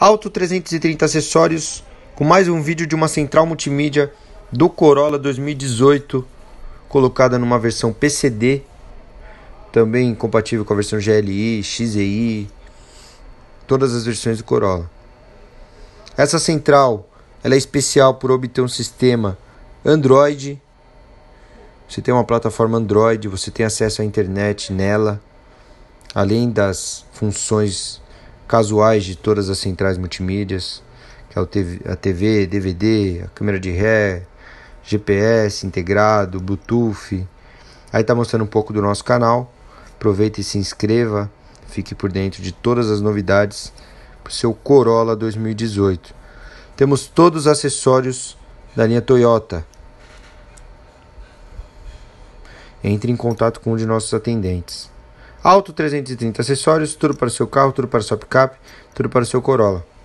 Auto 330 Acessórios com mais um vídeo de uma central multimídia do Corolla 2018 colocada numa versão PCD também compatível com a versão GLI, XEI, todas as versões do Corolla. Essa central ela é especial por obter um sistema Android. Você tem uma plataforma Android, você tem acesso à internet nela, além das funções casuais de todas as centrais multimídias, que é a TV, DVD, a câmera de ré, GPS integrado, Bluetooth. Aí está mostrando um pouco do nosso canal. Aproveita e se inscreva, fique por dentro de todas as novidades para o seu Corolla 2018. Temos todos os acessórios da linha Toyota. Entre em contato com um de nossos atendentes. Auto 330 acessórios, tudo para o seu carro, tudo para a sua picape, tudo para o seu Corolla.